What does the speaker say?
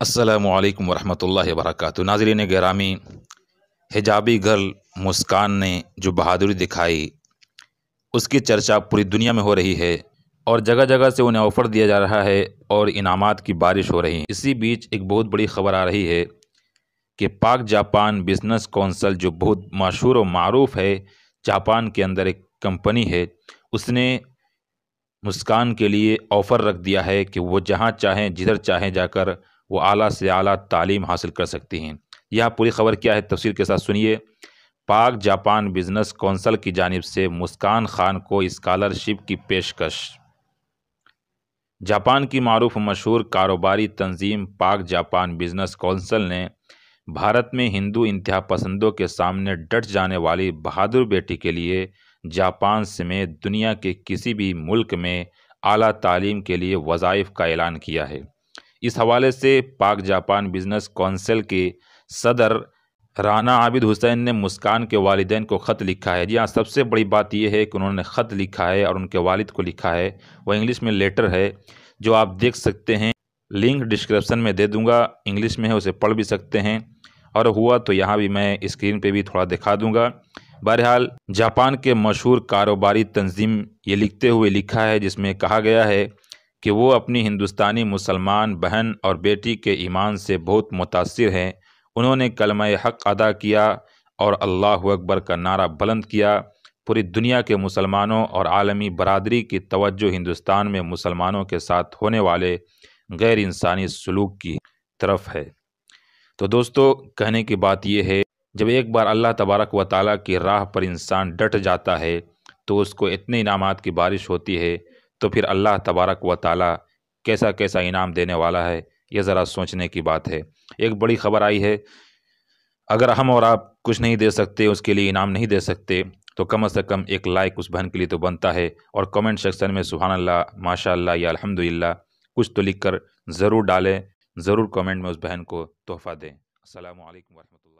असलकम वरहमल वर्क नाजरीन गामी हिजाबी गर्ल मुस्कान ने जो बहादुरी दिखाई उसकी चर्चा पूरी दुनिया में हो रही है और जगह जगह से उन्हें ऑफ़र दिया जा रहा है और इनामात की बारिश हो रही है इसी बीच एक बहुत बड़ी खबर आ रही है कि पाक जापान बिजनेस कौंसल जो बहुत मशहूर और मरूफ़ है जापान के अंदर एक कंपनी है उसने मुस्कान के लिए ऑफ़र रख दिया है कि वो जहाँ चाहें जिधर चाहें जाकर वो आला से आला तालीम हासिल कर सकती हैं यह पूरी खबर क्या है तफसर के साथ सुनिए पाक जापान बिजनेस कौंसल की जानब से मुस्कान खान को इस्कालरशिप की पेशकश जापान की मरूफ मशहूर कारोबारी तंजीम पाक जापान बिजनेस कौंसल ने भारत में हिंदू इंतहा पसंदों के सामने डट जाने वाली बहादुर बेटी के लिए जापान समेत दुनिया के किसी भी मुल्क में आला तालीम के लिए वज़ाइफ का ऐलान किया है इस हवाले से पाक जापान बिजनेस कौंसिल के सदर राना आबिद हुसैन ने मुस्कान के वालदेन को ख़त लिखा है जी हाँ सबसे बड़ी बात यह है कि उन्होंने ख़त लिखा है और उनके वालिद को लिखा है वह इंग्लिश में लेटर है जो आप देख सकते हैं लिंक डिस्क्रिप्शन में दे दूंगा इंग्लिश में है उसे पढ़ भी सकते हैं और हुआ तो यहाँ भी मैं स्क्रीन पे भी थोड़ा दिखा दूंगा बहरहाल जापान के मशहूर कारोबारी तंजीम ये लिखते हुए लिखा है जिसमें कहा गया है कि वो अपनी हिंदुस्तानी मुसलमान बहन और बेटी के ईमान से बहुत मुतासर हैं उन्होंने कलम हक अदा किया और अल्लाह अकबर का नारा बुलंद किया पूरी दुनिया के मुसलमानों और आलमी बरदरी की तवज्जो हिंदुस्तान में मुसलमानों के साथ होने वाले गैर इंसानी सलूक की तरफ है तो दोस्तों कहने की बात यह है जब एक बार अल्लाह तबारक व ताली की राह पर इंसान डट जाता है तो उसको इतने इनाम की बारिश होती है तो फिर अल्लाह तबारक व ताल कैसा कैसा इनाम देने वाला है यह ज़रा सोचने की बात है एक बड़ी खबर आई है अगर हम और आप कुछ नहीं दे सकते उसके लिए इनाम नहीं दे सकते तो कम से कम एक लाइक उस बहन के लिए तो बनता है और कमेंट सेक्शन में सुबहानल्ला अल्लाह माशा या अलहमदिल्ला कुछ तो लिख कर ज़रूर डालें ज़रूर कमेंट में उस बहन को तोहफ़ा दें असल वरम्ह